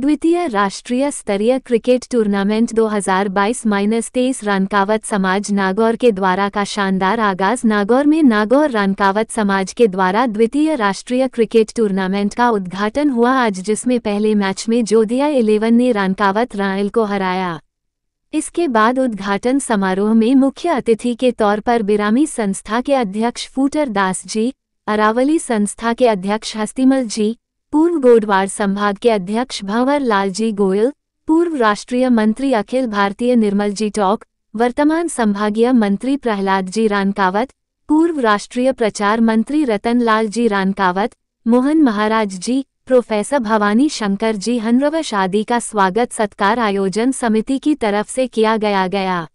द्वितीय राष्ट्रीय स्तरीय क्रिकेट टूर्नामेंट 2022 तेईस रानकावत समाज नागौर के द्वारा का शानदार आगाज नागौर में नागौर रानकावत समाज के द्वारा द्वितीय राष्ट्रीय क्रिकेट टूर्नामेंट का उद्घाटन हुआ आज जिसमें पहले मैच में जोधिया इलेवन ने रानकावत रायल को हराया इसके बाद उद्घाटन समारोह में मुख्य अतिथि के तौर पर बिरामी संस्था के अध्यक्ष फूटर दास जी अरावली संस्था के अध्यक्ष हस्तिमल जी पूर्व गोडवार संभाग के अध्यक्ष भंवर लाल जी गोयल पूर्व राष्ट्रीय मंत्री अखिल भारतीय निर्मल जी टॉक वर्तमान संभागीय मंत्री प्रहलाद जी रानकावत पूर्व राष्ट्रीय प्रचार मंत्री रतन लाल जी रानकावत मोहन महाराज जी प्रोफेसर भवानी शंकर जी हनरव शादी का स्वागत सत्कार आयोजन समिति की तरफ से किया गया गया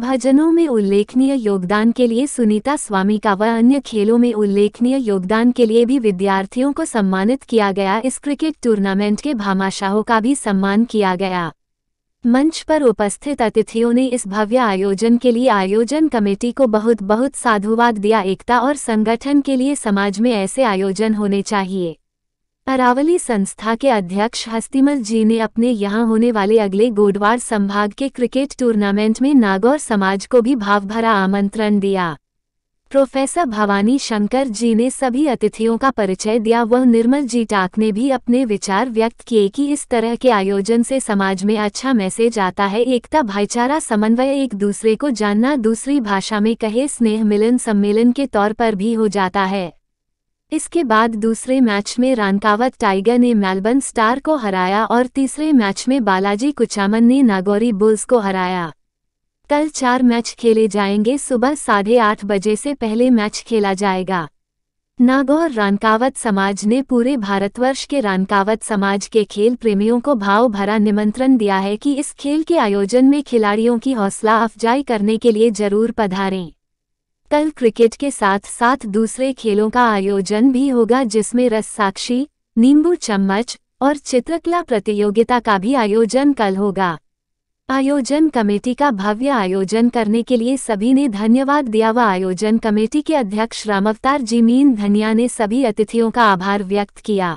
भजनों में उल्लेखनीय योगदान के लिए सुनीता स्वामी का व अन्य खेलों में उल्लेखनीय योगदान के लिए भी विद्यार्थियों को सम्मानित किया गया इस क्रिकेट टूर्नामेंट के भामाशाहों का भी सम्मान किया गया मंच पर उपस्थित अतिथियों ने इस भव्य आयोजन के लिए आयोजन कमेटी को बहुत बहुत साधुवाद दिया एकता और संगठन के लिए समाज में ऐसे आयोजन होने चाहिए अरावली संस्था के अध्यक्ष हस्तिमल जी ने अपने यहां होने वाले अगले गोडवार संभाग के क्रिकेट टूर्नामेंट में नागौर समाज को भी भावभरा आमंत्रण दिया प्रोफेसर भवानी शंकर जी ने सभी अतिथियों का परिचय दिया वह निर्मल जी टाक ने भी अपने विचार व्यक्त किए कि इस तरह के आयोजन से समाज में अच्छा मैसेज आता है एकता भाईचारा समन्वय एक दूसरे को जानना दूसरी भाषा में कहे स्नेह मिलन सम्मेलन के तौर पर भी हो जाता है इसके बाद दूसरे मैच में रानकावत टाइगर ने मेलबर्न स्टार को हराया और तीसरे मैच में बालाजी कुचामन ने नागौरी बुल्स को हराया कल चार मैच खेले जाएंगे सुबह साढ़े आठ बजे से पहले मैच खेला जाएगा नागौर रानकावत समाज ने पूरे भारतवर्ष के रानकावत समाज के खेल प्रेमियों को भाव भरा निमंत्रण दिया है कि इस खेल के आयोजन में खिलाड़ियों की हौसला अफजाई करने के लिए जरूर पधारें कल क्रिकेट के साथ साथ दूसरे खेलों का आयोजन भी होगा जिसमें साक्षी नींबू चम्मच और चित्रकला प्रतियोगिता का भी आयोजन कल होगा आयोजन कमेटी का भव्य आयोजन करने के लिए सभी ने धन्यवाद दिया व आयोजन कमेटी के अध्यक्ष रामवतार जी मीन धनिया ने सभी अतिथियों का आभार व्यक्त किया